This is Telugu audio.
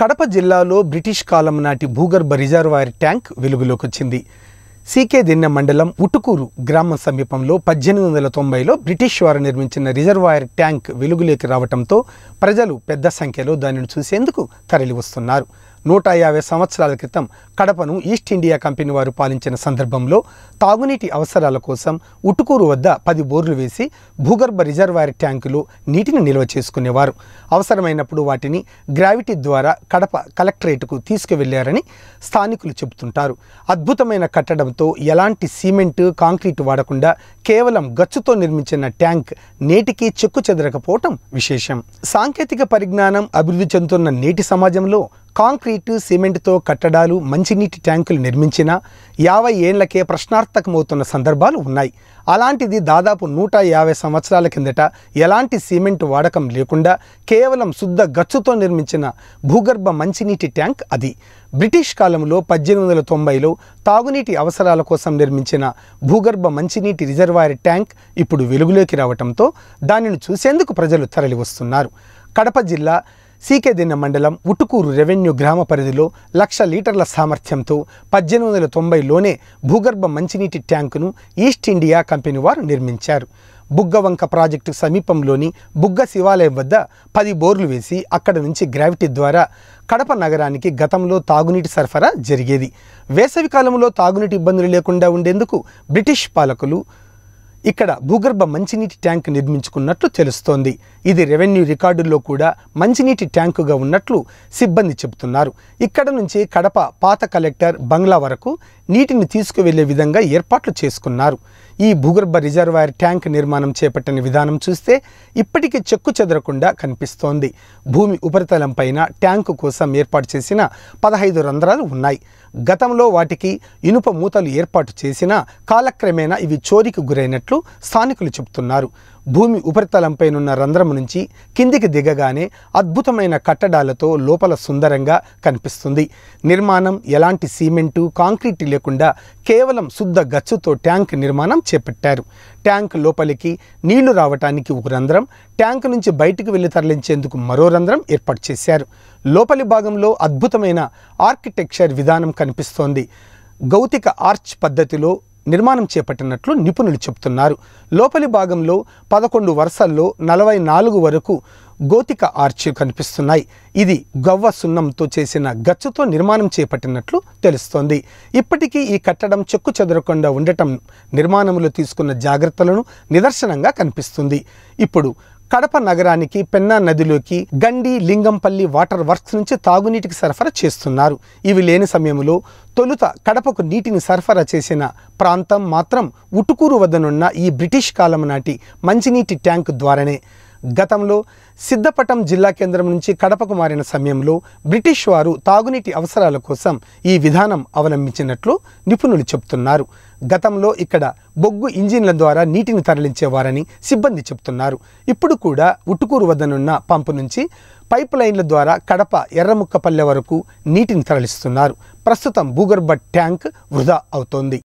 కడప జిల్లాలో బ్రిటిష్ కాలం నాటి భూగర్భ రిజర్వాయర్ ట్యాంక్ వెలుగులోకి వచ్చింది సీకే దిన్న మండలం ఉటుకూరు గ్రామ సమీపంలో పద్దెనిమిది వందల తొంభైలో బ్రిటిష్ వారు నిర్మించిన రిజర్వాయర్ ట్యాంక్ వెలుగులోకి రావడంతో ప్రజలు పెద్ద సంఖ్యలో దానిని చూసేందుకు తరలివస్తున్నారు నూట యాభై సంవత్సరాల క్రితం కడపను ఈస్ట్ ఇండియా కంపెనీ వారు పాలించిన సందర్భంలో తాగునీటి అవసరాల కోసం ఉటుకూరు వద్ద పది బోర్లు వేసి భూగర్భ రిజర్వాయర్ ట్యాంకులో నీటిని నిల్వ చేసుకునేవారు అవసరమైనప్పుడు వాటిని గ్రావిటీ ద్వారా కడప కలెక్టరేట్కు తీసుకువెళ్లారని స్థానికులు చెబుతుంటారు అద్భుతమైన కట్టడంతో ఎలాంటి సిమెంట్ కాంక్రీట్ వాడకుండా కేవలం గచ్చుతో నిర్మించిన ట్యాంక్ నేటికి చెక్కు చెదరకపోవటం విశేషం సాంకేతిక పరిజ్ఞానం అభివృద్ధి చెందుతున్న నేటి సమాజంలో కాంక్రీటు సిమెంట్తో కట్టడాలు మంచినీటి ట్యాంకులు నిర్మించిన యాభై ఏళ్లకే ప్రశ్నార్థకమవుతున్న సందర్భాలు ఉన్నాయి అలాంటిది దాదాపు నూట యాభై సంవత్సరాల కిందట ఎలాంటి సిమెంట్ వాడకం లేకుండా కేవలం శుద్ధ గచ్చుతో నిర్మించిన భూగర్భ మంచినీటి ట్యాంక్ అది బ్రిటిష్ కాలంలో పద్దెనిమిది వందల తొంభైలో తాగునీటి అవసరాల కోసం నిర్మించిన భూగర్భ మంచినీటి రిజర్వాయర్ ట్యాంక్ ఇప్పుడు వెలుగులోకి రావడంతో దానిని చూసేందుకు ప్రజలు తరలివస్తున్నారు కడప జిల్లా సీకే దిన్న మండలం ఉటుకూరు రెవెన్యూ గ్రామ పరిధిలో లక్ష లీటర్ల సామర్థ్యంతో పద్దెనిమిది వందల తొంభైలోనే భూగర్భ మంచినీటి ట్యాంకును ఈస్ట్ ఇండియా కంపెనీ వారు నిర్మించారు బుగ్గవంక ప్రాజెక్టు సమీపంలోని బుగ్గ శివాలయం వద్ద పది బోర్లు వేసి అక్కడ నుంచి గ్రావిటీ ద్వారా కడప నగరానికి గతంలో తాగునీటి సరఫరా జరిగేది వేసవికాలంలో తాగునీటి ఇబ్బందులు లేకుండా ఉండేందుకు బ్రిటిష్ పాలకులు ఇక్కడ భూగర్భ మంచినీటి ట్యాంక్ నిర్మించుకున్నట్లు తెలుస్తోంది ఇది రెవెన్యూ రికార్డుల్లో కూడా మంచినీటి ట్యాంకుగా ఉన్నట్లు సిబ్బంది చెబుతున్నారు ఇక్కడ నుంచి కడప పాత కలెక్టర్ బంగ్లా వరకు నీటిని తీసుకువెళ్లే విధంగా ఏర్పాట్లు చేసుకున్నారు ఈ భూగర్భ రిజర్వాయర్ ట్యాంక్ నిర్మాణం చేపట్టిన విధానం చూస్తే ఇప్పటికీ చెక్కు చెదరకుండా కనిపిస్తోంది భూమి ఉపరితలం పైన ట్యాంకు కోసం ఏర్పాటు చేసిన పదహైదు రంధ్రాలు ఉన్నాయి గతంలో వాటికి ఇనుప మూతలు ఏర్పాటు చేసినా కాలక్రమేణా ఇవి చోరికి గురైనట్లు స్థానికులు చెబుతున్నారు భూమి ఉపరితలంపైనున్న రంధ్రం నుంచి కిందికి దిగగానే అద్భుతమైన కట్టడాలతో లోపల సుందరంగా కనిపిస్తుంది నిర్మాణం ఎలాంటి సిమెంటు కాంక్రీట్ లేకుండా కేవలం శుద్ధ గచ్చుతో ట్యాంక్ నిర్మాణం చేపట్టారు ట్యాంక్ లోపలికి నీళ్లు రావటానికి ఒక రంధ్రం ట్యాంక్ నుంచి బయటకు వెళ్లి తరలించేందుకు మరో రంధ్రం ఏర్పాటు చేశారు లోపలి భాగంలో అద్భుతమైన ఆర్కిటెక్చర్ విధానం కనిపిస్తోంది గౌతిక ఆర్చ్ పద్ధతిలో నిర్మాణం చేపట్టినట్లు నిపుణులు చెబుతున్నారు లోపలి భాగంలో పదకొండు వరుసల్లో నలభై నాలుగు వరకు గోతిక ఆర్చి కనిపిస్తున్నాయి ఇది గవ్వ సున్నంతో చేసిన గచ్చుతో నిర్మాణం చేపట్టినట్లు తెలుస్తోంది ఇప్పటికీ ఈ కట్టడం చెక్కు చెదరకుండా ఉండటం నిర్మాణంలో తీసుకున్న జాగ్రత్తలను నిదర్శనంగా కనిపిస్తుంది ఇప్పుడు కడప నగరానికి పెన్నా నదిలోకి గండి లింగంపల్లి వాటర్ వర్క్స్ నుంచి తాగునీటికి సరఫరా చేస్తున్నారు ఇవి లేని సమయంలో తొలుత కడపకు నీటిని సరఫరా చేసిన ప్రాంతం మాత్రం ఉటుకూరు వద్దనున్న ఈ బ్రిటిష్ కాలం నాటి మంచినీటి ట్యాంకు ద్వారానే గతంలో సిద్ధపటం జిల్లా కేంద్రం నుంచి కడపకు మారిన సమయంలో బ్రిటిష్ వారు తాగునీటి అవసరాల కోసం ఈ విధానం అవలంబించినట్లు నిపుణులు చెబుతున్నారు గతంలో ఇక్కడ బొగ్గు ఇంజిన్ల ద్వారా నీటిని తరలించేవారని సిబ్బంది చెబుతున్నారు ఇప్పుడు కూడా ఉట్టుకూరు వద్దనున్న పంపు నుంచి పైప్ లైన్ల ద్వారా కడప ఎర్రముక్కపల్లె వరకు నీటిని తరలిస్తున్నారు ప్రస్తుతం భూగర్భ ట్యాంక్ వృధా అవుతోంది